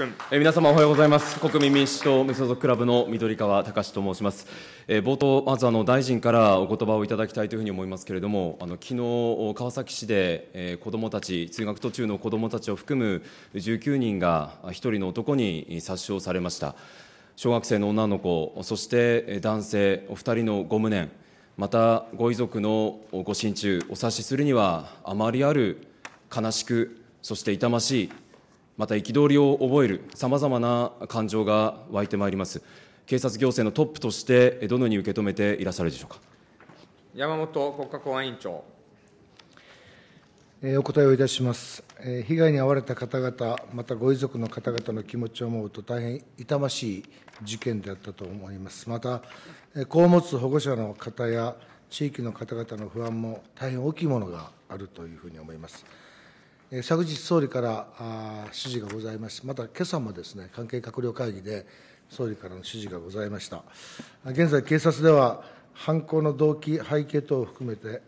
君。え皆様おはようございます。国民民主党無所属クラブの緑川隆と申します。え冒頭まずあの大臣からお言葉をいただきたいというふうに思いますけれども、あの昨日川崎市で、え子どもたち通学途中の子どもたちを含む19人が1人の男に殺傷されました。小学生の女の子、そして男性お二人のご無念、またご遺族のご心中お察しするにはあまりある悲しくそして痛ましいまた憤りを覚えるさまざまな感情が湧いてまいります。警察行政のトップとして、どのように受け止めていらっしゃるでしょうか山本国家公安委員長。お答えをいたします。被害に遭われた方々、またご遺族の方々の気持ちを思うと、大変痛ましい事件であったと思います。また、子を持つ保護者の方や地域の方々の不安も大変大きいものがあるというふうに思います。昨日、総理から指示がございまして、またけさもですね、関係閣僚会議で総理からの指示がございました。現在、警察では、犯行の動機、背景等を含めて、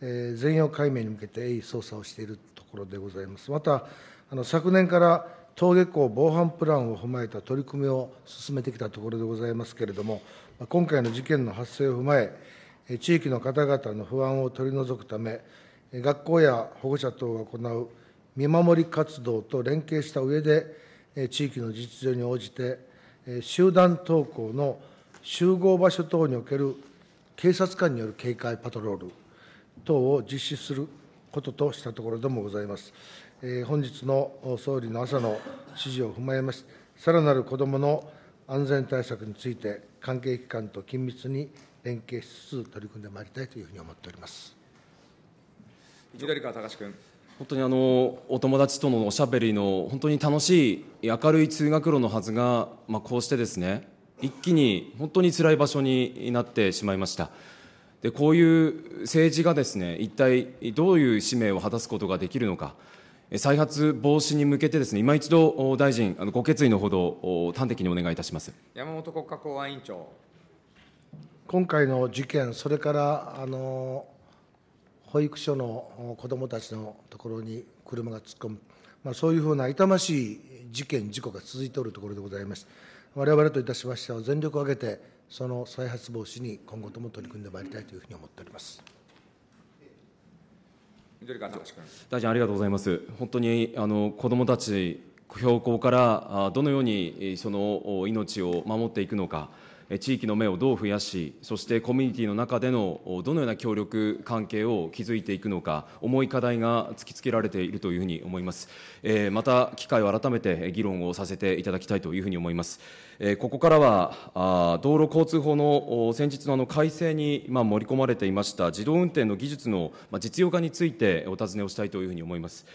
えー、全容解明に向けて鋭意捜査をしているところでございます。また、あの昨年から登下校防犯プランを踏まえた取り組みを進めてきたところでございますけれども、今回の事件の発生を踏まえ、地域の方々の不安を取り除くため、学校や保護者等が行う見守り活動と連携した上で、地域の実情に応じて、集団登校の集合場所等における警察官による警戒パトロール等を実施することとしたところでもございます。え本日の総理の朝の指示を踏まえまして、さらなる子どもの安全対策について、関係機関と緊密に連携しつつ取り組んでまいりたいというふうに思っております。緑川隆君。本当にあのお友達とのおしゃべりの本当に楽しい明るい通学路のはずが、まあ、こうしてですね一気に本当につらい場所になってしまいましたでこういう政治がですね一体どういう使命を果たすことができるのか再発防止に向けてですね今一度大臣あのご決意のほど端的にお願いいたします山本国家公安委員長今回の事件それからあの保育所の子どもたちのところに車が突っ込む、まあ、そういうふうな痛ましい事件、事故が続いておるところでございます。我々といたしましては、全力を挙げて、その再発防止に今後とも取り組んでまいりたいというふうに思っております。緑川大臣ありがとうございます。本当にあの子どもたち標高からどのようにその命を守っていくのか、地域の目をどう増やし、そしてコミュニティの中でのどのような協力関係を築いていくのか、重い課題が突きつけられているというふうに思います。えまた、機会を改めて議論をさせていただきたいというふうに思います。えここからはあ、道路交通法の先日のあの改正に、ま盛り込まれていました自動運転の技術の実用化についてお尋ねをしたいというふうに思います。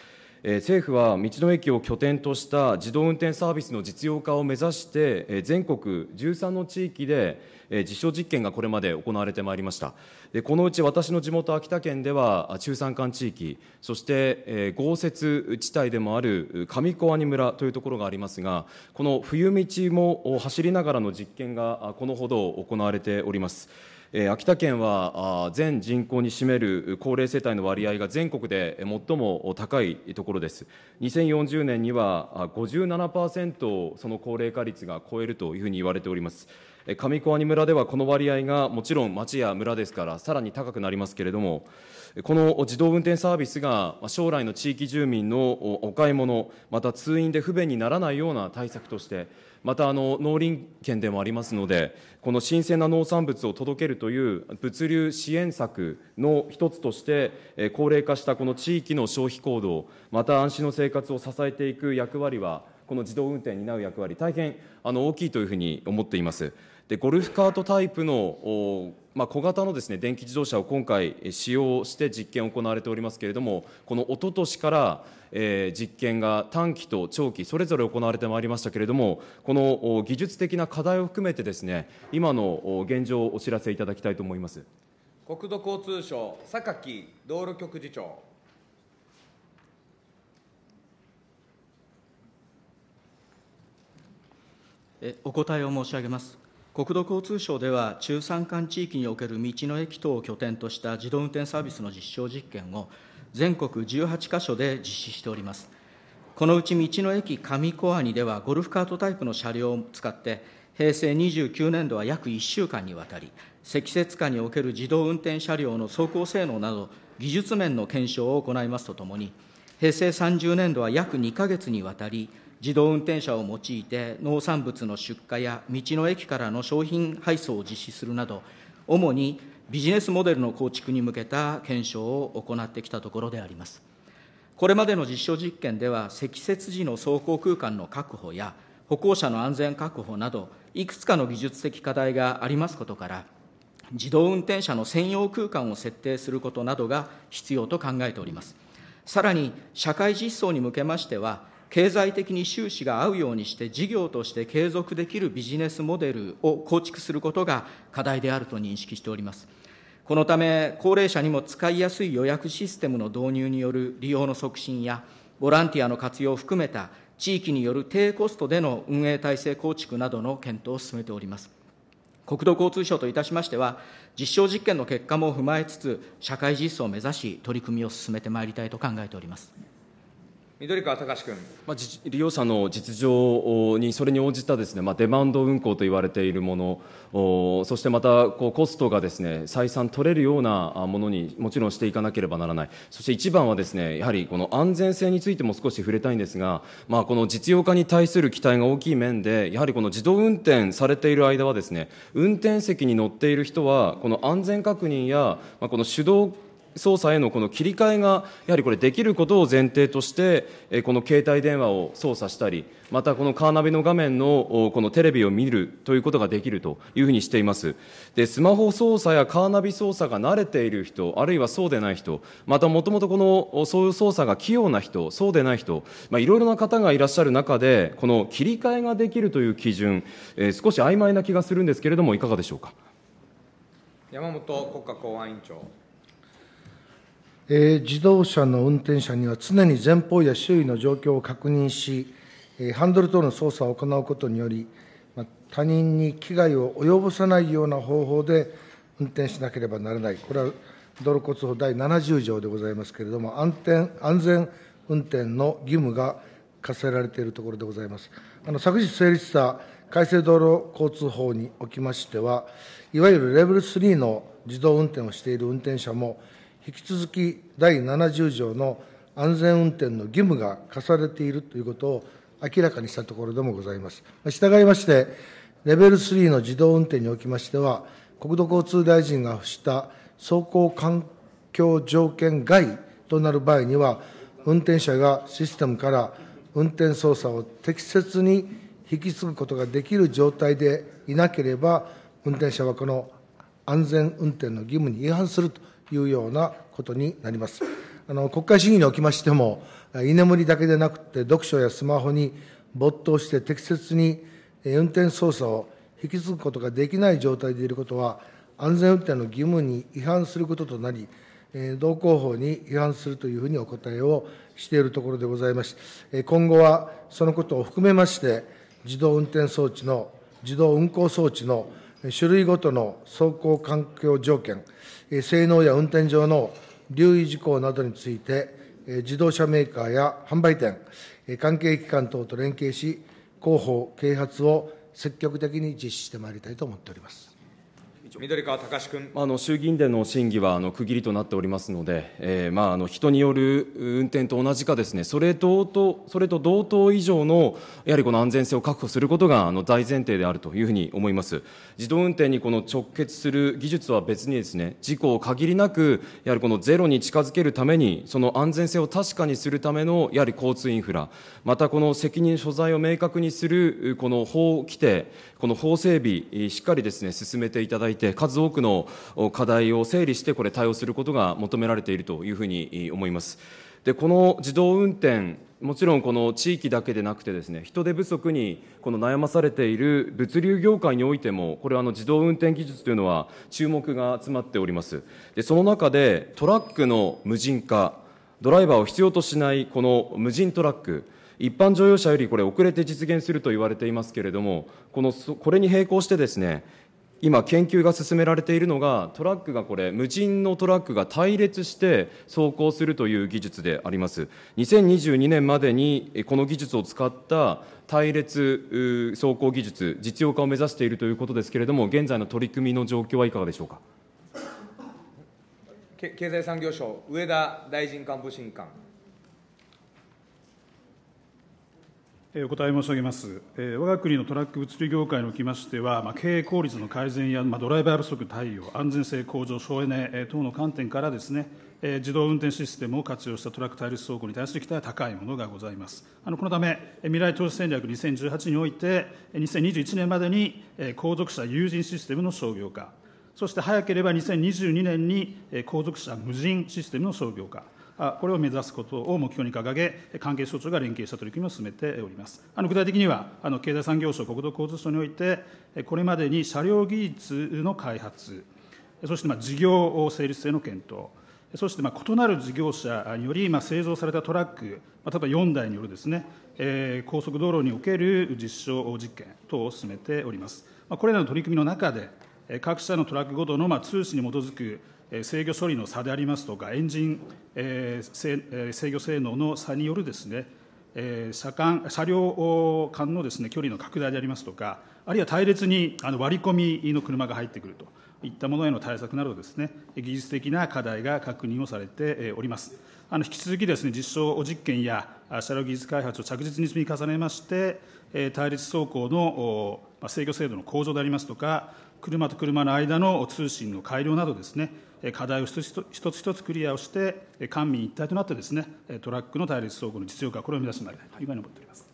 政府は道の駅を拠点とした自動運転サービスの実用化を目指して、全国13の地域で、実証実験がこれまで行われてまいりましたでこのうち私の地元秋田県では中山間地域そして、豪雪地帯でもある上小谷村というところがありますがこの冬道も走りながらの実験がこのほど行われております。秋田県は全人口に占める高齢世帯の割合が全国で最も高いところです。2040年には57%その高齢化率が超えるというふうに言われております。上小阿仁村ではこの割合がもちろん町や村ですからさらに高くなりますけれどもこの自動運転サービスが将来の地域住民のお買い物また通院で不便にならないような対策としてまたあの農林県でもありますのでこの新鮮な農産物を届けるという物流支援策の一つとして高齢化したこの地域の消費行動また安心の生活を支えていく役割はこの自動運転に担う役割大変あの大きいというふうに思っています。でゴルフカートタイプの、まあ、小型のですね電気自動車を今回使用して実験を行われておりますけれどもこのおととしから、えー、実験が短期と長期それぞれ行われてまいりましたけれどもこの技術的な課題を含めてですね今の現状をお知らせいただきたいと思います国土交通省榊道路局次長お答えを申し上げます国土交通省では、中山間地域における道の駅等を拠点とした自動運転サービスの実証実験を、全国18か所で実施しております。このうち道の駅上小網では、ゴルフカートタイプの車両を使って、平成29年度は約1週間にわたり、積雪下における自動運転車両の走行性能など、技術面の検証を行いますとともに、平成30年度は約2か月にわたり、自動運転車を用いて農産物の出荷や道の駅からの商品配送を実施するなど、主にビジネスモデルの構築に向けた検証を行ってきたところであります。これまでの実証実験では、積雪時の走行空間の確保や、歩行者の安全確保など、いくつかの技術的課題がありますことから、自動運転車の専用空間を設定することなどが必要と考えております。さらに、社会実装に向けましては、経済的に収支が合うようにして事業として継続できるビジネスモデルを構築することが課題であると認識しております。このため、高齢者にも使いやすい予約システムの導入による利用の促進や、ボランティアの活用を含めた地域による低コストでの運営体制構築などの検討を進めております。国土交通省といたしましては、実証実験の結果も踏まえつつ、社会実装を目指し、取り組みを進めてまいりたいと考えております。緑川隆君、まあ、利用者の実情にそれに応じたですね、まあ、デマンド運行と言われているものそしてまたこうコストがですね採算取れるようなものにもちろんしていかなければならないそして一番はですねやはりこの安全性についても少し触れたいんですが、まあ、この実用化に対する期待が大きい面でやはりこの自動運転されている間はですね運転席に乗っている人はこの安全確認や、まあ、この手動操作へのこの切り替えが、やはりこれ、できることを前提として、この携帯電話を操作したり、またこのカーナビの画面のこのテレビを見るということができるというふうにしています。で、スマホ操作やカーナビ操作が慣れている人、あるいはそうでない人、またもともとこのそういう操作が器用な人、そうでない人、まあ、いろいろな方がいらっしゃる中で、この切り替えができるという基準、え少し曖昧な気がするんですけれども、いかがでしょうか。山本国家公安委員長。えー、自動車の運転者には常に前方や周囲の状況を確認し、えー、ハンドル等の操作を行うことにより、まあ、他人に危害を及ぼさないような方法で運転しなければならない、これは道路交通法第70条でございますけれども、安全安全運転の義務が課せられているところでございます。あの昨日成立した改正道路交通法におきましては、いわゆるレベル3の自動運転をしている運転者も、引き続き第70条の安全運転の義務が課されているということを明らかにしたところでもございます。従いまして、レベル3の自動運転におきましては、国土交通大臣が付した走行環境条件外となる場合には、運転者がシステムから運転操作を適切に引き継ぐことができる状態でいなければ、運転者はこの安全運転の義務に違反するというようなことになります。あの国会審議におきましても、居眠りだけでなくて、読書やスマホに没頭して適切に運転操作を引き継ぐことができない状態でいることは、安全運転の義務に違反することとなり、同行法に違反するというふうにお答えをしているところでございまして、今後はそのことを含めまして、自動運転装置の、自動運行装置の種類ごとの走行環境条件、性能や運転上の留意事項などについて、自動車メーカーや販売店、関係機関等と連携し、広報、啓発を積極的に実施してまいりたいと思っております。緑川隆君。あの衆議院での審議はあの区切りとなっておりますので、えー、まああの人による運転と同じかですね、それ同等それと同等以上のやはりこの安全性を確保することがあの大前提であるというふうに思います。自動運転にこの直結する技術は別にですね、事故を限りなくやはりこのゼロに近づけるためにその安全性を確かにするためのやはり交通インフラ、またこの責任所在を明確にするこの法規定この法整備、しっかりですね、進めていただいて、数多くの課題を整理して、これ、対応することが求められているというふうに思います。で、この自動運転、もちろんこの地域だけでなくてですね、人手不足にこの悩まされている物流業界においても、これはあの自動運転技術というのは注目が集まっております。で、その中でトラックの無人化、ドライバーを必要としないこの無人トラック、一般乗用車よりこれ、遅れて実現すると言われていますけれども、このこれに並行してですね、今、研究が進められているのが、トラックがこれ、無人のトラックが隊列して走行するという技術であります。2022年までにこの技術を使った隊列走行技術、実用化を目指しているということですけれども、現在の取り組みの状況はいかがでしょうか。経済産業省、上田大臣官房審議官。お答え申し上げます。我が国のトラック物流業界におきましては、経営効率の改善やドライバー不足対応、安全性向上、省エネ等の観点からですね、自動運転システムを活用したトラック対立走行に対する期待は高いものがございます。あのこのため、未来投資戦略2018において、2021年までに後続車有人システムの商業化、そして早ければ2022年に後続車無人システムの商業化、これを目指すことを目標に掲げ、関係省庁が連携した取り組みを進めております。あの具体的には、あの経済産業省、国土交通省において、これまでに車両技術の開発、そしてまあ事業成立性の検討、そしてまあ異なる事業者により、まあ、製造されたトラック、まあ、例えば4台によるですね、えー、高速道路における実証実験等を進めております。まあ、これらの取り組みの中で、各社のトラックごとのまあ通信に基づく制御処理の差でありますとか、エンジン、制御性能の差によるですね、車間車両間のです、ね、距離の拡大でありますとか、あるいは隊列にあの割り込みの車が入ってくるといったものへの対策などですね、技術的な課題が確認をされております。あの引き続きですね、実証実験や車両技術開発を着実に積み重ねまして、対立走行の制御制度の向上でありますとか、車と車の間の通信の改良などですね、課題を一つ一つクリアをして、官民一体となってですね、トラックの対立走行の実用化、これを目指してまいりたいというふうに思っております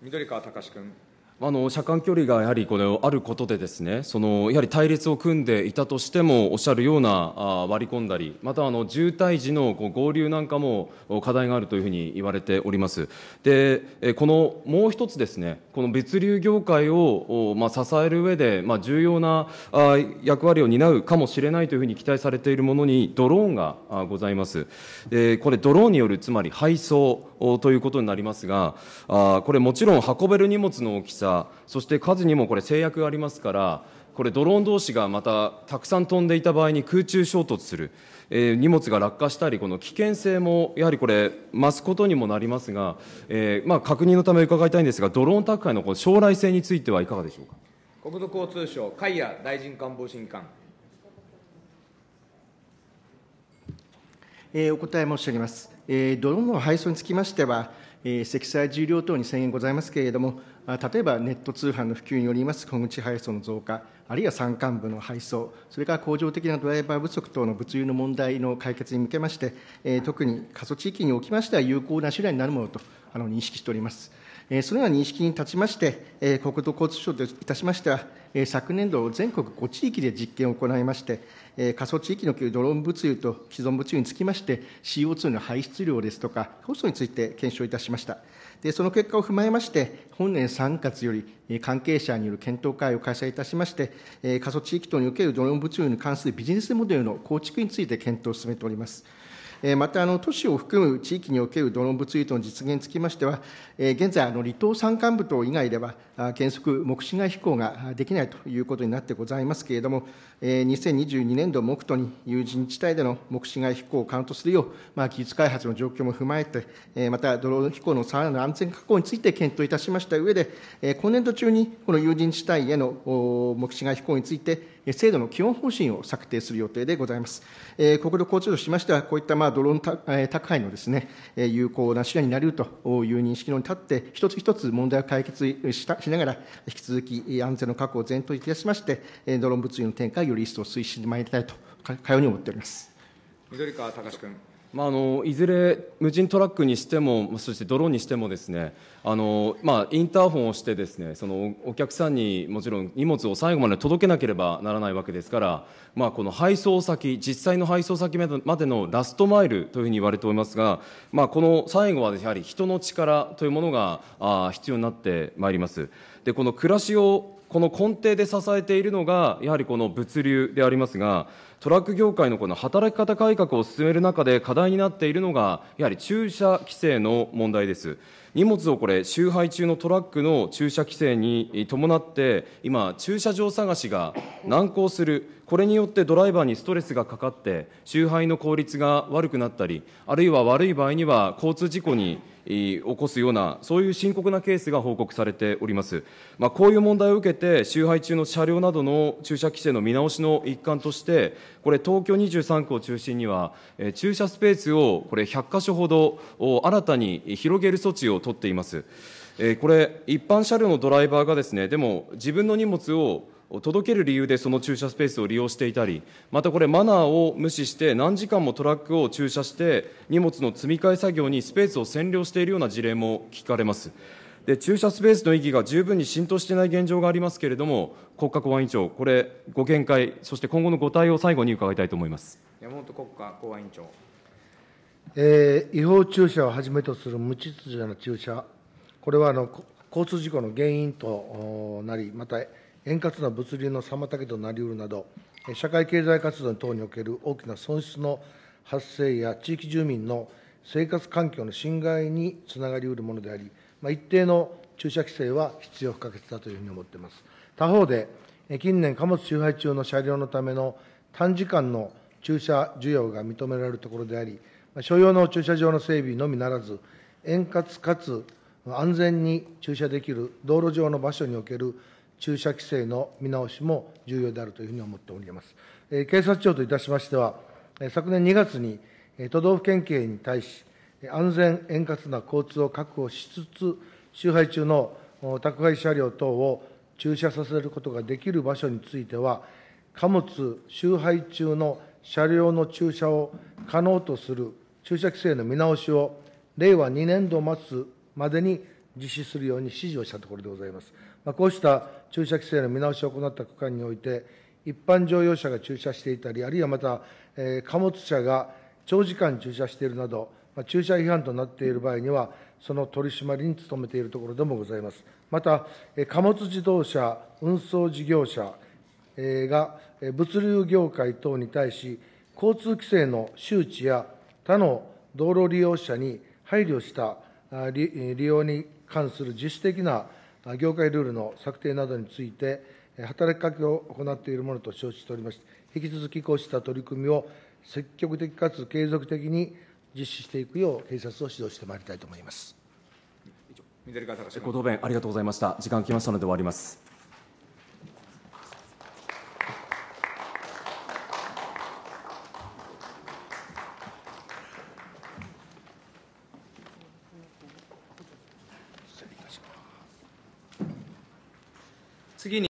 緑川隆君。あの車間距離がやはりこのあることで、ですねそのやはり隊列を組んでいたとしても、おっしゃるようなあ割り込んだり、またあの渋滞時のこう合流なんかも課題があるというふうに言われております、でえこのもう一つ、ですねこの物流業界を、まあ、支える上で、まあ、重要なあ役割を担うかもしれないというふうに期待されているものに、ドローンがございます。でこれドローンによるつまり配送ということになりますが、これもちろん運べる荷物の大きさ、そして数にもこれ制約がありますから、これドローン同士がまたたくさん飛んでいた場合に空中衝突する、えー、荷物が落下したりこの危険性もやはりこれ増すことにもなりますが、えー、まあ、確認のため伺いたいんですがドローン宅配のこの将来性についてはいかがでしょうか国土交通省海谷大臣官房審官、お答え申し上げますドローンの配送につきましては、積載重量等に制限ございますけれども、例えばネット通販の普及によります小口配送の増加、あるいは山間部の配送、それから恒常的なドライバー不足等の物流の問題の解決に向けまして、特に過疎地域におきましては有効な手段になるものと認識しております。そのような認識に立ちまして、国土交通省といたしましては、昨年度、全国5地域で実験を行いまして、過疎地域におけるドローン物流と既存物流につきまして、ＣＯ2 の排出量ですとか、コストについて検証いたしました。その結果を踏まえまして、本年3月より関係者による検討会を開催いたしまして、過疎地域等におけるドローン物流に関するビジネスモデルの構築について検討を進めております。また、都市を含む地域におけるドローン物輸の実現につきましては、現在、離島山間部等以外では、原則、目視外飛行ができないということになってございますけれども、2022年度目途に有人地帯での目視外飛行をカウントするよう、技術開発の状況も踏まえて、また、ドローン飛行のさらなる安全確保について検討いたしました上で、今年度中にこの有人地帯への目視外飛行について、制度の基本方針を策定する予定でございます。国土交通省としましては、こういったまあドローン宅配のですね、有効な手段になれるという認識のに立って、一つ一つ問題を解決したしながら、引き続き安全の確保を前提いたしまして、ドローン物流の展開をより一層推進してまいりたいと、かように思っております。緑川隆君。まあ、あのいずれ無人トラックにしてもそしてドローンにしてもですねあの、まあ、インターホンをしてですねそのお客さんにもちろん荷物を最後まで届けなければならないわけですから、まあ、この配送先実際の配送先までのラストマイルというふうに言われておりますが、まあ、この最後はやはり人の力というものがあ必要になってまいります。でこの暮らしをこの根底で支えているのが、やはりこの物流でありますが、トラック業界のこの働き方改革を進める中で課題になっているのが、やはり駐車規制の問題です。荷物をこれ、集配中のトラックの駐車規制に伴って、今、駐車場探しが難航する、これによってドライバーにストレスがかかって、集配の効率が悪くなったり、あるいは悪い場合には交通事故に起こすような、そういう深刻なケースが報告されております。まあ、こういう問題を受けて、集配中の車両などの駐車規制の見直しの一環として、これ、東京23区を中心には、え駐車スペースをこれ100箇所ほど新たに広げる措置を取っています。えこれ、一般車両のドライバーがですね、でも自分の荷物を届ける理由でその駐車スペースを利用していたりまたこれマナーを無視して何時間もトラックを駐車して荷物の積み替え作業にスペースを占領しているような事例も聞かれますで駐車スペースの意義が十分に浸透していない現状がありますけれども国家公安委員長これご見解そして今後のご対応を最後に伺いたいと思います山本国家公安委員長、えー、違法駐車をはじめとする無秩序な駐車これはあの交通事故の原因となりまた円滑な物流の妨げとなりうるなど、社会経済活動等における大きな損失の発生や地域住民の生活環境の侵害につながりうるものであり、まあ、一定の駐車規制は必要不可欠だというふうに思っています。他方で、近年、貨物集配中の車両のための短時間の駐車需要が認められるところであり、所要の駐車場の整備のみならず、円滑かつ安全に駐車できる道路上の場所における駐車規制の見直しも重要であるというふうに思っております。警察庁といたしましては、昨年2月に都道府県警に対し、安全円滑な交通を確保しつつ、周配中の宅配車両等を駐車させることができる場所については、貨物周配中の車両の駐車を可能とする駐車規制の見直しを令和2年度末までに実施するように指示をしたところでございます。まこうした駐車規制の見直しを行った区間において、一般乗用車が駐車していたり、あるいはまた、え貨物車が長時間駐車しているなど、ま駐車違反となっている場合には、その取り締まりに努めているところでもございます。また、貨物自動車運送事業者が物流業界等に対し、交通規制の周知や他の道路利用者に配慮した利用に関する自主的な業界ルールの策定などについて、働きかけを行っているものと承知しておりまして、引き続きこうした取り組みを積極的かつ継続的に実施していくよう、警察を指導してまいりたいと思います。ご答弁ありがとうございました。時間来ましたので終わります。